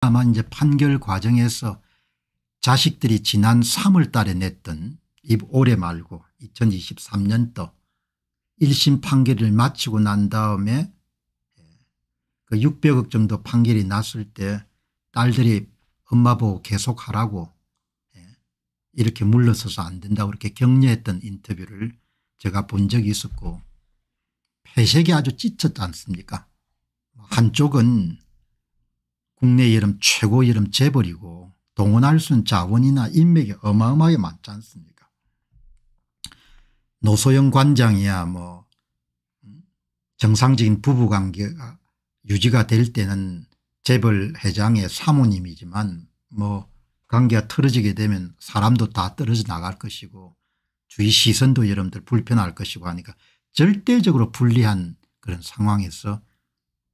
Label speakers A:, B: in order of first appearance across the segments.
A: 다만 이제 판결 과정에서 자식들이 지난 3월 달에 냈던 올해 말고 2023년도 1심 판결을 마치고 난 다음에 그 600억 정도 판결이 났을 때 딸들이 엄마 보고 계속 하라고 예, 이렇게 물러서서 안 된다고 그렇게 격려했던 인터뷰를 제가 본 적이 있었고 폐색이 아주 찢혔지 않습니까 뭐 한쪽은 국내 여름 최고 여름 재벌이고 동원할 수 있는 자원이나 인맥이 어마어마하게 많지 않습니까 노소영 관장이야 뭐 음? 정상적인 부부관계가 유지가 될 때는 재벌 회장의 사모님이지만 뭐 관계가 틀어지게 되면 사람도 다 떨어져 나갈 것이고 주위 시선도 여러분들 불편할 것이고 하니까 절대적으로 불리한 그런 상황에서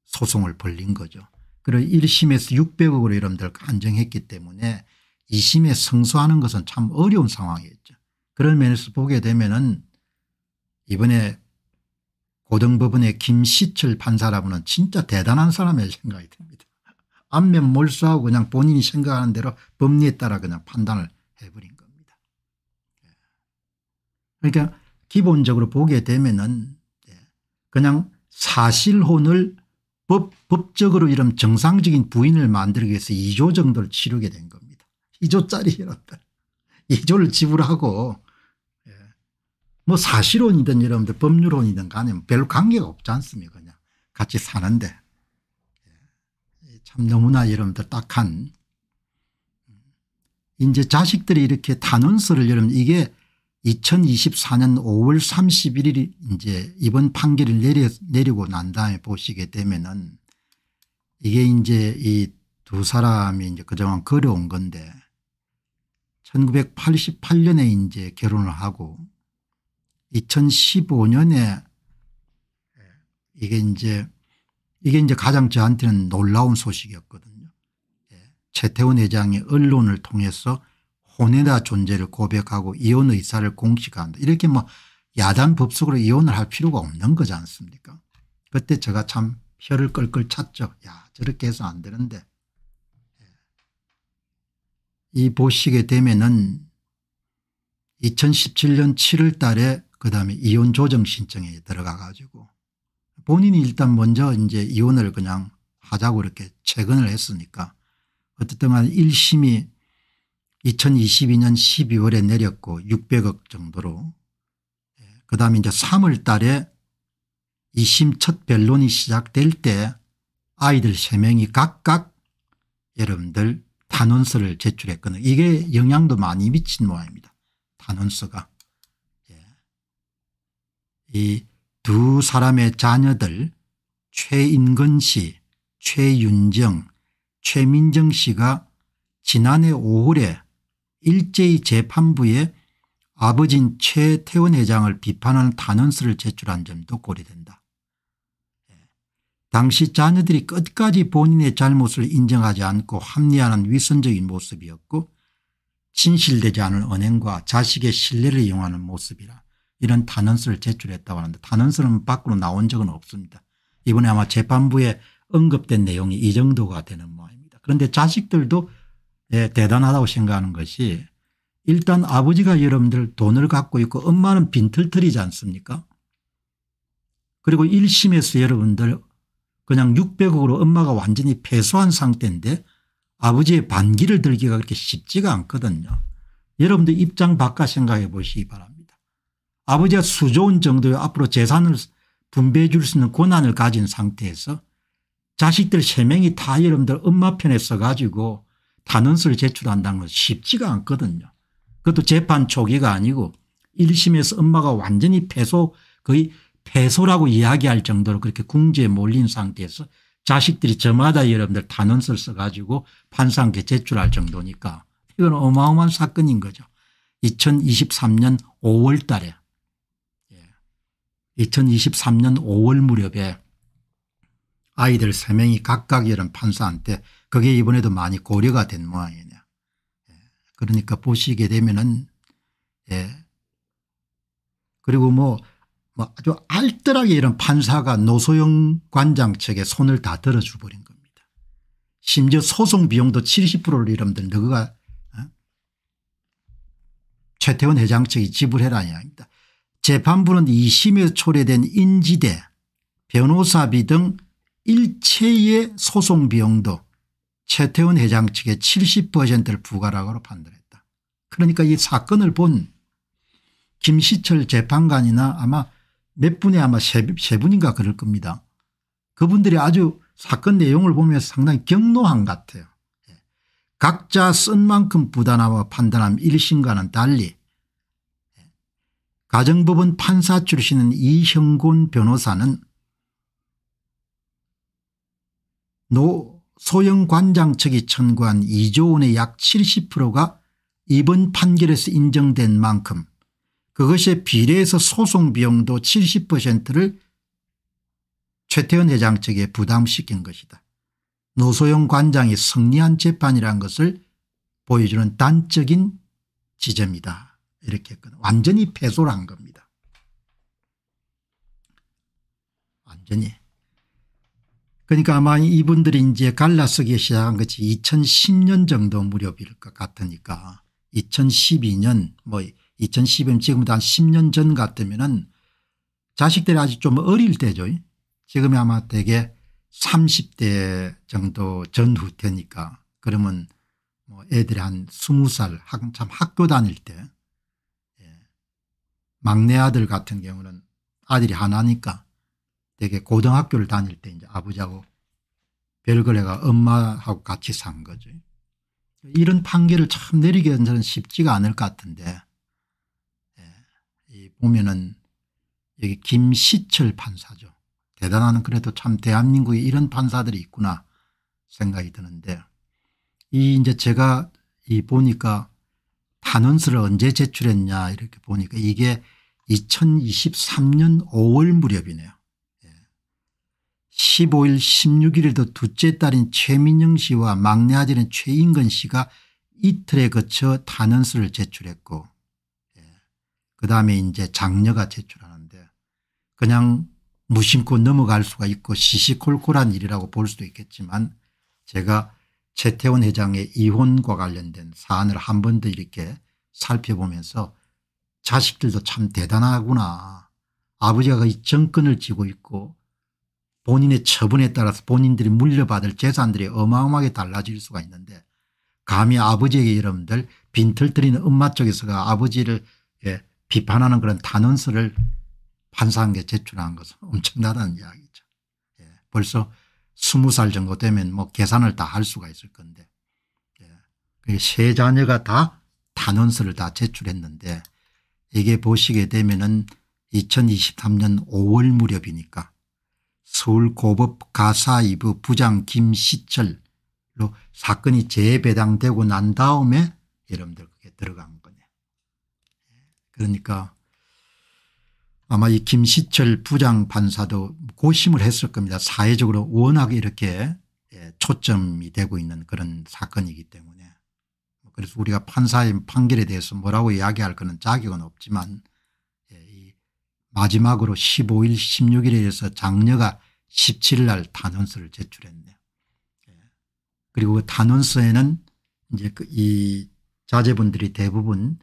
A: 소송을 벌린 거죠. 그리고 1심에서 600억으로 여러분들 한정했기 때문에 2심에 승소하는 것은 참 어려운 상황이었죠. 그런 면에서 보게 되면은 이번에 고등법원의 김시철 판사라고는 진짜 대단한 사람의 생각이 듭니다. 안면 몰수하고 그냥 본인이 생각하는 대로 법리에 따라 그냥 판단을 해버린 겁니다. 예. 그러니까 기본적으로 보게 되면은 예, 그냥 사실혼을 법, 법적으로 이런 정상적인 부인을 만들기 위해서 2조 정도를 치르게 된 겁니다. 2조짜리 여러분들. 2조를 지불하고 예. 뭐 사실론이든 여러분들 법률론이든 간에 뭐 별로 관계가 없지 않습니까 그냥 같이 사는데 예. 참 너무나 여러분들 딱한 음. 이제 자식들이 이렇게 단원서를 여러분 이게 2024년 5월 31일 이제 이번 판결을 내려, 내리고 난 다음에 보시게 되면은 이게 이제 이 두 사람이 이제 그동안 걸어온 건데 1988년에 이제 결혼을 하고 2015년에 이게 이제 이게 이제 가장 저한테는 놀라운 소식이었거든요. 예. 최태원 회장이 언론을 통해서 혼외다 존재를 고백하고 이혼 의사를 공식한다. 화 이렇게 뭐 야단 법석으로 이혼을 할 필요가 없는 거지 않습니까 그때 제가 참 혀를 끌끌 찼죠. 야 저렇게 해서 안 되는데 예. 이 보시게 되면은 2017년 7월 달에 그 다음에 이혼 조정 신청에 들어가 가지고 본인이 일단 먼저 이제 이혼을 그냥 하자고 이렇게 채근을 했으니까 어쨌든 간 1심이 2022년 12월에 내렸고 600억 정도로 예, 그다음 에 이제 3월 달에 2심 첫 변론이 시작될 때 아이들 3명이 각각 여러분들 탄원서를 제출했거든요. 이게 영향도 많이 미친 모양입니다. 탄원서가. 예. 이두 사람의 자녀들 최인근 씨, 최윤정, 최민정 씨가 지난해 5월에 일제히 재판부에 아버진 최태원 회장을 비판하는 탄원서를 제출한 점도 고려된다. 예. 당시 자녀들이 끝까지 본인의 잘못을 인정하지 않고 합리하는 위선적인 모습이었고 진실되지 않은 언행과 자식의 신뢰를 이용하는 모습이라 이런 단원서를 제출했다고 하는데 단원서는 밖으로 나온 적은 없습니다. 이번에 아마 재판부에 언급된 내용이 이 정도가 되는 모양입니다. 그런데 자식들도 예, 대단하다고 생각하는 것이 일단 아버지가 여러분들 돈을 갖고 있고 엄마는 빈털터리지 않습니까 그리고 1심에서 여러분들 그냥 600억으로 엄마가 완전히 패소한 상태인데 아버지의 반기를 들기가 그렇게 쉽지가 않거든요. 여러분들 입장 바꿔 생각해 보시기 바랍니다. 아버지가 수조원 정도의 앞으로 재산을 분배해 줄 수 있는 권한을 가진 상태에서 자식들 3명이 다 여러분들 엄마 편에 서가지고 탄원서를 제출한다는 건 쉽지가 않거든요. 그것도 재판 초기가 아니고 1심에서 엄마가 완전히 패소 거의 패소라고 이야기할 정도로 그렇게 궁지에 몰린 상태에서 자식들이 저마다 여러분들 탄원서를 써가지고 판사한테 제출할 정도니까 이건 어마어마한 사건인 거죠. 2023년 5월 달에 2023년 예, 5월 무렵에 아이들 3명이 각각 이런 판사한테 그게 이번에도 많이 고려가 된 모양이냐. 예. 그러니까 보시게 되면은 예. 그리고 뭐, 뭐 아주 알뜰하게 이런 판사가 노소영 관장 측에 손을 다 들어줘 버린 겁니다. 심지어 소송 비용도 70%를 이러면 너가 어? 최태원 회장 측이 지불해라 이야기입니다. 재판부는 2심에 초래된 인지대 변호사비 등 일체의 소송 비용도 최태원 회장 측의 70%를 부가락으로 판단했다. 그러니까 이 사건을 본 김시철 재판관이나 아마 몇 분이 아마 세, 세 분인가 그럴 겁니다. 그분들이 아주 사건 내용을 보면서 상당히 경노한 같아요. 예. 각자 쓴 만큼 부단하고 판단함 1심과는 달리 예. 가정법원 판사 출신인 이형곤 변호사는 노 소형 관장 측이 청구한 2조 원의 약 70%가 이번 판결에서 인정된 만큼 그것에 비례해서 소송 비용도 70%를 최태원 회장 측에 부담시킨 것이다. 노소영 관장이 승리한 재판이란 것을 보여주는 단적인 지점이다. 이렇게 했거든. 완전히 패소를 한 겁니다. 완전히. 그러니까 아마 이분들이 이제 갈라서기 시작한 것이 2010년 정도 무렵일 것 같으니까 2012년 뭐 2012년 지금부터 한 10년 전 같으면은 자식들이 아직 좀 어릴 때죠. 지금이 아마 되게 30대 정도 전후 때니까 그러면 뭐 애들이 한 20살 한참 학교 다닐 때 예. 막내 아들 같은 경우는 아들이 하나니까 되게 고등학교를 다닐 때 이제 아버지하고 별거래가 엄마하고 같이 산 거죠. 이런 판결을 참 내리기는 는 쉽지가 않을 것 같은데 예, 보면은 여기 김시철 판사죠. 대단한 그래도 참 대한민국에 이런 판사들이 있구나 생각이 드는데 이 이제 제가 이 보니까 탄원서를 언제 제출했냐 이렇게 보니까 이게 2023년 5월 무렵이네요. 15일 16일에도 둘째 딸인 최민영 씨와 막내 아들인 최인근 씨가 이틀에 거쳐 탄원서를 제출했고 예. 그다음에 이제 장녀가 제출하는데 그냥 무심코 넘어갈 수가 있고 시시콜콜한 일이라고 볼 수도 있겠지만 제가 최태원 회장의 이혼과 관련된 사안을 한 번 더 이렇게 살펴보면서 자식들도 참 대단하구나. 아버지가 이 정권을 쥐고 있고 본인의 처분에 따라서 본인들이 물려받을 재산들이 어마어마하게 달라질 수가 있는데 감히 아버지에게 여러분들 빈털터리는 엄마 쪽에서가 아버지를 예, 비판하는 그런 단언서를 판사한게 제출한 것은 엄청나다는 이야기죠. 예, 벌써 스무 살 정도 되면 뭐 계산을 다 할 수가 있을 건데 예, 그 세 자녀가 다 단언서를 다 제출했는데 이게 보시게 되면은 2023년 5월 무렵이니까 서울고법 가사2부 부장 김시철로 사건이 재배당되고 난 다음에 여러분들 그게 들어간 거네. 그러니까 아마 이 김시철 부장 판사도 고심을 했을 겁니다. 사회적으로 워낙 이렇게 예, 초점이 되고 있는 그런 사건이기 때문에 그래서 우리가 판사의 판결에 대해서 뭐라고 이야기할 거는 자격은 없지만 마지막으로 15일 16일에 해서 장녀가 17일 날 탄원서를 제출했네요. 예. 그리고 그 탄원서에는 이제 그이 자제분들이 대부분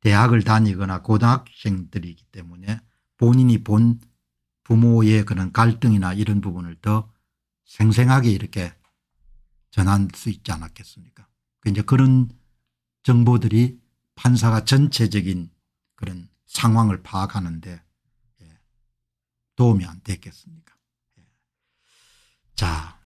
A: 대학을 다니거나 고등학생들이기 때문에 본인이 본 부모의 그런 갈등이나 이런 부분을 더 생생하게 이렇게 전할 수 있지 않았겠습니까 그 이제 그런 정보들이 판사가 전체적인 그런 상황을 파악하는데 도움이 안 됐겠습니까? 예. 자,